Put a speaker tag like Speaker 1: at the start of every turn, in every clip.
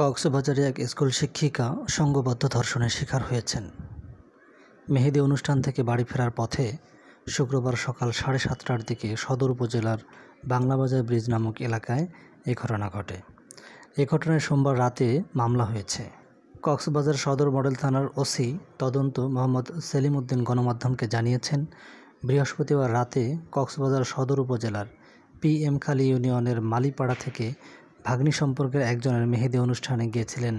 Speaker 1: কক্সবাজারে এক স্কুল শিক্ষিকা সঙ্গবদ্ধ ধর্ষণের শিকার হয়েছেন মেহেদি অনুষ্ঠান থেকে বাড়ি ফেরার পথে শুক্রবার সকাল সাড়ে সাতটার দিকে সদর উপজেলার বাংলাবাজার ব্রিজ নামক এলাকায় এ ঘটনা ঘটে এ ঘটনায় সোমবার রাতে মামলা হয়েছে কক্সবাজার সদর মডেল থানার ওসি তদন্ত মোহাম্মদ সেলিম উদ্দিন গণমাধ্যমকে জানিয়েছেন বৃহস্পতিবার রাতে কক্সবাজার সদর উপজেলার পি এম খালি ইউনিয়নের মালিপাড়া থেকে ভাগ্নি সম্পর্কের একজনের মেহেদি অনুষ্ঠানে গিয়েছিলেন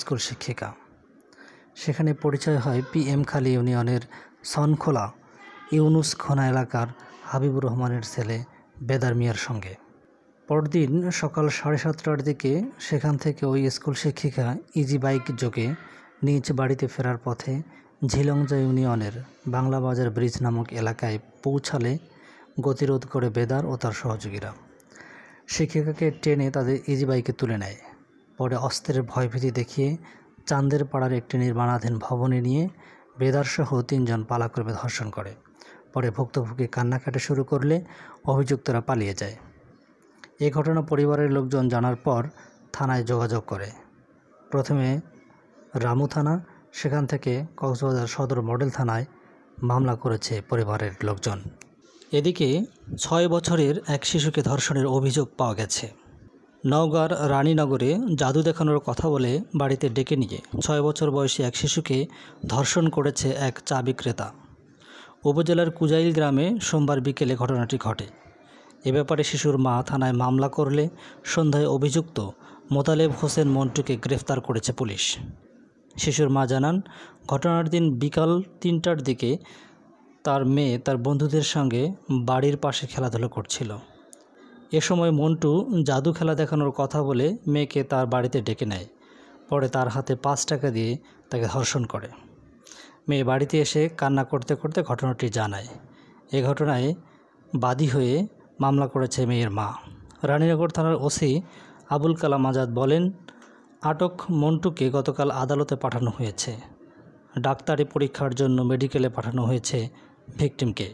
Speaker 1: স্কুল শিক্ষিকা সেখানে পরিচয় হয় পি এম খালি ইউনিয়নের সনখোলা ইউনুস খোনা এলাকার হাবিবুর রহমানের ছেলে বেদার মিয়ার সঙ্গে পরদিন সকাল সাড়ে সাতটার দিকে সেখান থেকে ওই স্কুল শিক্ষিকা ইজি বাইক যোগে নিজ বাড়িতে ফেরার পথে ঝিলংজা ইউনিয়নের বাংলা বাজার ব্রিজ নামক এলাকায় পৌঁছালে গতিরোধ করে বেদার ও তার সহযোগীরা শিক্ষিকাকে টেনে তাদের ইজি বাইকে তুলে নেয় পরে অস্ত্রের ভয়ভীতি দেখিয়ে চাঁদের পাড়ার একটি নির্মাণাধীন ভবনে নিয়ে বেদারসহ তিনজন পালাক্রমে ধর্ষণ করে পরে ভুক্তভোগী কান্নাকাটি শুরু করলে অভিযুক্তরা পালিয়ে যায় এ ঘটনা পরিবারের লোকজন জানার পর থানায় যোগাযোগ করে প্রথমে রামু থানা সেখান থেকে কক্সবাজার সদর মডেল থানায় মামলা করেছে পরিবারের লোকজন এদিকে ছয় বছরের এক শিশুকে ধর্ষণের অভিযোগ পাওয়া গেছে নওগাঁর রানীনগরে জাদু দেখানোর কথা বলে বাড়িতে ডেকে নিয়ে ছয় বছর বয়সী এক শিশুকে ধর্ষণ করেছে এক চা বিক্রেতা উপজেলার কুজাইল গ্রামে সোমবার বিকেলে ঘটনাটি ঘটে এ ব্যাপারে শিশুর মা থানায় মামলা করলে সন্ধ্যায় অভিযুক্ত মোতালেব হোসেন মন্টুকে গ্রেফতার করেছে পুলিশ শিশুর মা জানান ঘটনার দিন বিকাল তিনটার দিকে তার মেয়ে তার বন্ধুদের সঙ্গে বাড়ির পাশে খেলাধুলো করছিল এ সময় মন্টু জাদু খেলা দেখানোর কথা বলে মেয়েকে তার বাড়িতে ডেকে নেয় পরে তার হাতে পাঁচ টাকা দিয়ে তাকে ধর্ষণ করে মেয়ে বাড়িতে এসে কান্না করতে করতে ঘটনাটি জানায় এ ঘটনায় বাদী হয়ে মামলা করেছে মেয়ের মা রানীনগর থানার ওসি আবুল কালাম আজাদ বলেন আটক মন্টুকে গতকাল আদালতে পাঠানো হয়েছে ডাক্তারি পরীক্ষার জন্য মেডিকেলে পাঠানো হয়েছে ভিকটিমকে